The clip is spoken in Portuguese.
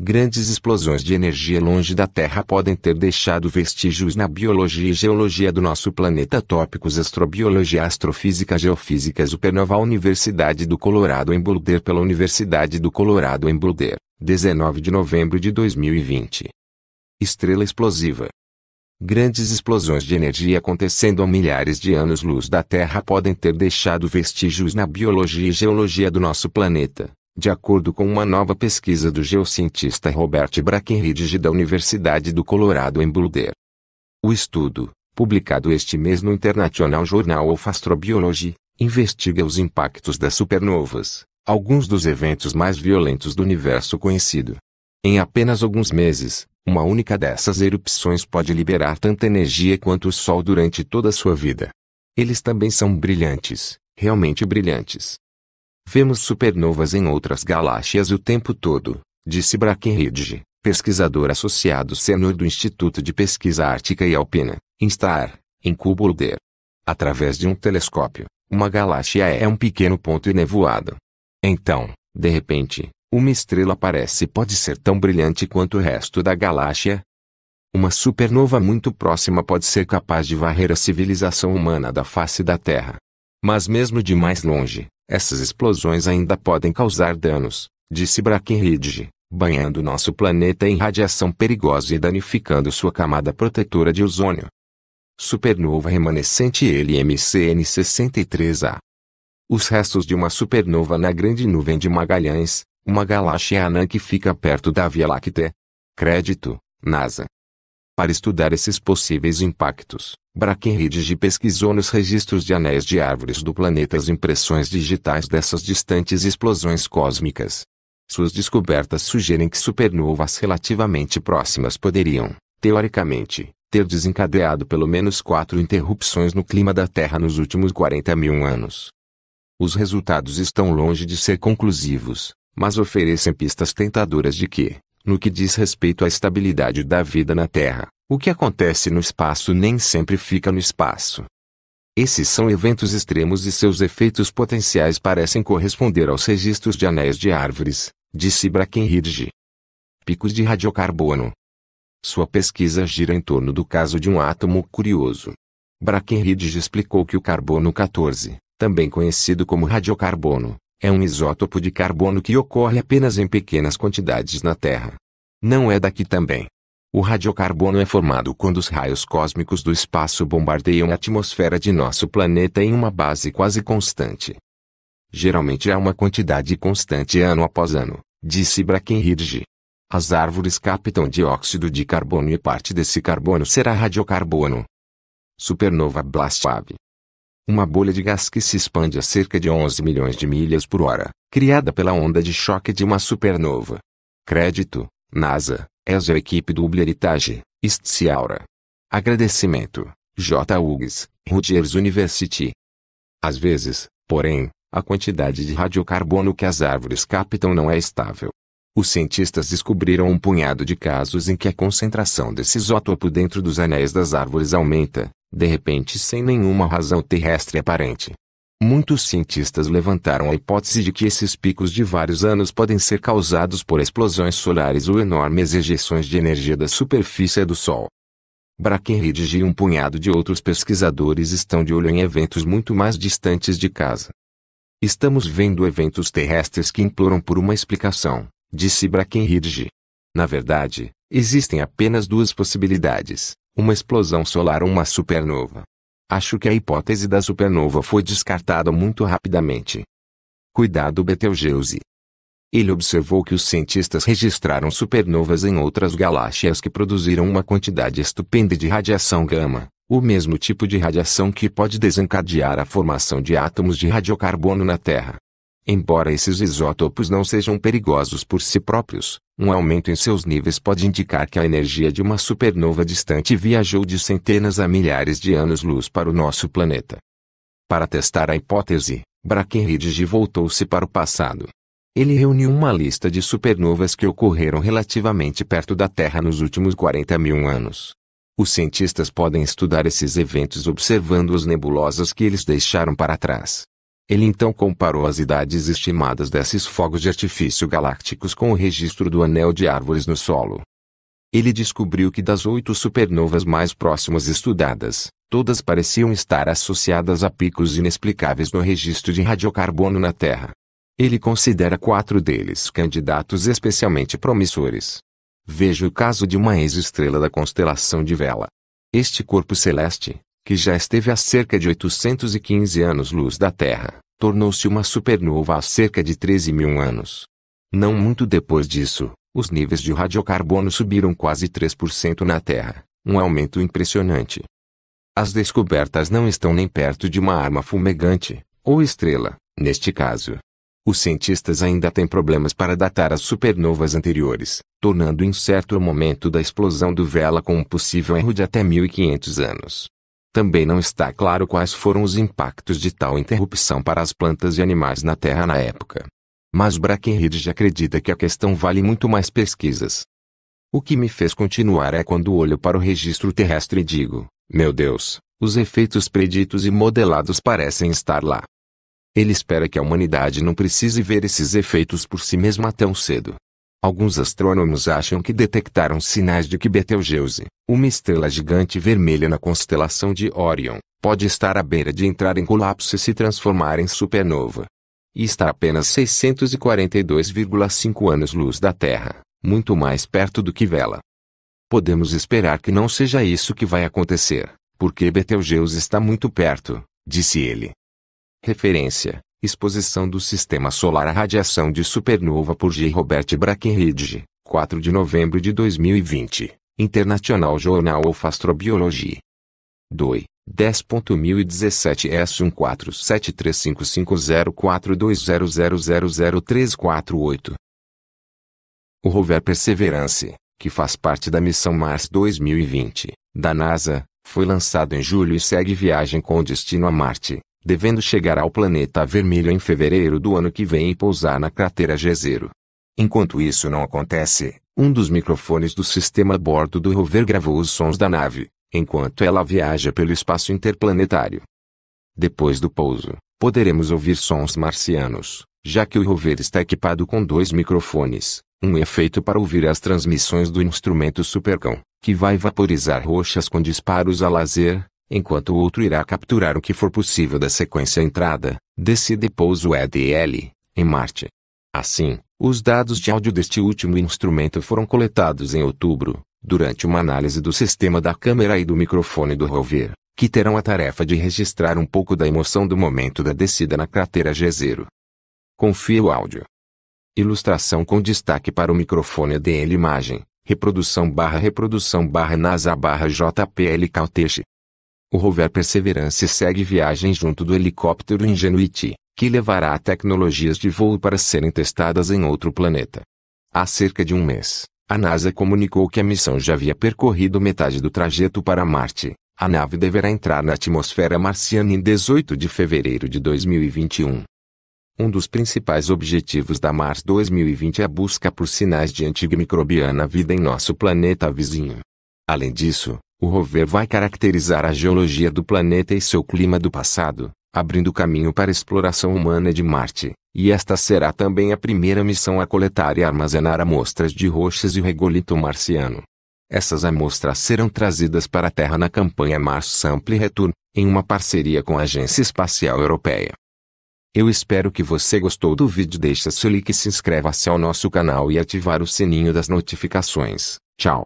Grandes explosões de energia longe da Terra podem ter deixado vestígios na biologia e geologia do nosso planeta. Tópicos Astrobiologia Astrofísica Geofísica Supernova Universidade do Colorado em Boulder pela Universidade do Colorado em Boulder, 19 de novembro de 2020. Estrela explosiva. Grandes explosões de energia acontecendo a milhares de anos-luz da Terra podem ter deixado vestígios na biologia e geologia do nosso planeta de acordo com uma nova pesquisa do geocientista Robert Brackenridge da Universidade do Colorado em Boulder. O estudo, publicado este mês no International Journal of Astrobiology, investiga os impactos das supernovas, alguns dos eventos mais violentos do universo conhecido. Em apenas alguns meses, uma única dessas erupções pode liberar tanta energia quanto o Sol durante toda a sua vida. Eles também são brilhantes, realmente brilhantes. Vemos supernovas em outras galáxias o tempo todo, disse Brackenridge, pesquisador associado sênior do Instituto de Pesquisa Ártica e Alpina, INSTAR, em Cubolder. Através de um telescópio, uma galáxia é um pequeno ponto nevoado. Então, de repente, uma estrela aparece e pode ser tão brilhante quanto o resto da galáxia. Uma supernova muito próxima pode ser capaz de varrer a civilização humana da face da Terra. Mas mesmo de mais longe, essas explosões ainda podem causar danos, disse Brackenridge, banhando nosso planeta em radiação perigosa e danificando sua camada protetora de ozônio. Supernova remanescente LMCN 63A. Os restos de uma supernova na Grande Nuvem de Magalhães, uma galáxia anã que fica perto da Via Láctea. Crédito, NASA. Para estudar esses possíveis impactos, Brackenridge pesquisou nos registros de anéis de árvores do planeta as impressões digitais dessas distantes explosões cósmicas. Suas descobertas sugerem que supernovas relativamente próximas poderiam, teoricamente, ter desencadeado pelo menos quatro interrupções no clima da Terra nos últimos 40 mil anos. Os resultados estão longe de ser conclusivos, mas oferecem pistas tentadoras de que, no que diz respeito à estabilidade da vida na Terra, o que acontece no espaço nem sempre fica no espaço. Esses são eventos extremos e seus efeitos potenciais parecem corresponder aos registros de anéis de árvores, disse Brackenridge. Picos de radiocarbono. Sua pesquisa gira em torno do caso de um átomo curioso. Brackenridge explicou que o carbono 14, também conhecido como radiocarbono, é um isótopo de carbono que ocorre apenas em pequenas quantidades na Terra. Não é daqui também. O radiocarbono é formado quando os raios cósmicos do espaço bombardeiam a atmosfera de nosso planeta em uma base quase constante. Geralmente há uma quantidade constante ano após ano, disse Brackenridge. As árvores captam dióxido de carbono e parte desse carbono será radiocarbono. Supernova Blast wave uma bolha de gás que se expande a cerca de 11 milhões de milhas por hora, criada pela onda de choque de uma supernova. Crédito, NASA, ESA é equipe do Heritage, Istciaura. Agradecimento, J. Hughes, Rutgers University. Às vezes, porém, a quantidade de radiocarbono que as árvores captam não é estável. Os cientistas descobriram um punhado de casos em que a concentração desse isótopo dentro dos anéis das árvores aumenta, de repente sem nenhuma razão terrestre aparente. Muitos cientistas levantaram a hipótese de que esses picos de vários anos podem ser causados por explosões solares ou enormes ejeções de energia da superfície do Sol. Brackenridge e um punhado de outros pesquisadores estão de olho em eventos muito mais distantes de casa. Estamos vendo eventos terrestres que imploram por uma explicação, disse Brackenridge. Na verdade, existem apenas duas possibilidades, uma explosão solar ou uma supernova. Acho que a hipótese da supernova foi descartada muito rapidamente. Cuidado Betelgeuse. Ele observou que os cientistas registraram supernovas em outras galáxias que produziram uma quantidade estupenda de radiação gama, o mesmo tipo de radiação que pode desencadear a formação de átomos de radiocarbono na Terra. Embora esses isótopos não sejam perigosos por si próprios, um aumento em seus níveis pode indicar que a energia de uma supernova distante viajou de centenas a milhares de anos-luz para o nosso planeta. Para testar a hipótese, Brackenridge voltou-se para o passado. Ele reuniu uma lista de supernovas que ocorreram relativamente perto da Terra nos últimos 40 mil anos. Os cientistas podem estudar esses eventos observando as nebulosas que eles deixaram para trás. Ele então comparou as idades estimadas desses fogos de artifício galácticos com o registro do anel de árvores no solo. Ele descobriu que das oito supernovas mais próximas estudadas, todas pareciam estar associadas a picos inexplicáveis no registro de radiocarbono na Terra. Ele considera quatro deles candidatos especialmente promissores. Veja o caso de uma ex-estrela da constelação de Vela. Este corpo celeste, que já esteve a cerca de 815 anos-luz da Terra, tornou-se uma supernova há cerca de 13 mil anos. Não muito depois disso, os níveis de radiocarbono subiram quase 3% na Terra, um aumento impressionante. As descobertas não estão nem perto de uma arma fumegante, ou estrela, neste caso. Os cientistas ainda têm problemas para datar as supernovas anteriores, tornando incerto o momento da explosão do Vela com um possível erro de até 1500 anos. Também não está claro quais foram os impactos de tal interrupção para as plantas e animais na Terra na época. Mas Brackenridge acredita que a questão vale muito mais pesquisas. O que me fez continuar é quando olho para o registro terrestre e digo: meu Deus, os efeitos preditos e modelados parecem estar lá. Ele espera que a humanidade não precise ver esses efeitos por si mesma tão cedo, Alguns astrônomos acham que detectaram sinais de que Betelgeuse, uma estrela gigante vermelha na constelação de Orion, pode estar à beira de entrar em colapso e se transformar em supernova. E está apenas 642,5 anos-luz da Terra, muito mais perto do que vela. Podemos esperar que não seja isso que vai acontecer, porque Betelgeuse está muito perto, disse ele. Referência: Exposição do Sistema Solar à Radiação de Supernova por G. Robert Brackenridge, 4 de novembro de 2020, International Journal of Astrobiology. DOI 10.1017S14735504200000348. O rover Perseverance, que faz parte da missão Mars 2020 da NASA, foi lançado em julho e segue viagem com destino a Marte devendo chegar ao planeta vermelho em fevereiro do ano que vem e pousar na cratera Jezero. Enquanto isso não acontece, um dos microfones do sistema a bordo do rover gravou os sons da nave, enquanto ela viaja pelo espaço interplanetário. Depois do pouso, poderemos ouvir sons marcianos, já que o rover está equipado com dois microfones, um efeito é para ouvir as transmissões do instrumento Supercão, que vai vaporizar rochas com disparos a laser, enquanto o outro irá capturar o que for possível da sequência entrada, e pouso é EDL, em Marte. Assim, os dados de áudio deste último instrumento foram coletados em outubro, durante uma análise do sistema da câmera e do microfone do rover, que terão a tarefa de registrar um pouco da emoção do momento da descida na cratera Jezero. Confia o áudio. Ilustração com destaque para o microfone EDL Imagem, reprodução barra reprodução barra NASA barra JPL Caltech. O rover Perseverance segue viagem junto do helicóptero Ingenuity, que levará tecnologias de voo para serem testadas em outro planeta. Há cerca de um mês, a NASA comunicou que a missão já havia percorrido metade do trajeto para Marte. A nave deverá entrar na atmosfera marciana em 18 de fevereiro de 2021. Um dos principais objetivos da Mars 2020 é a busca por sinais de antimicrobiana vida em nosso planeta vizinho. Além disso, o rover vai caracterizar a geologia do planeta e seu clima do passado, abrindo caminho para a exploração humana de Marte, e esta será também a primeira missão a coletar e armazenar amostras de rochas e regolito marciano. Essas amostras serão trazidas para a Terra na campanha Mars Sample Return, em uma parceria com a Agência Espacial Europeia. Eu espero que você gostou do vídeo. deixe seu like, se inscreva-se ao nosso canal e ativar o sininho das notificações. Tchau.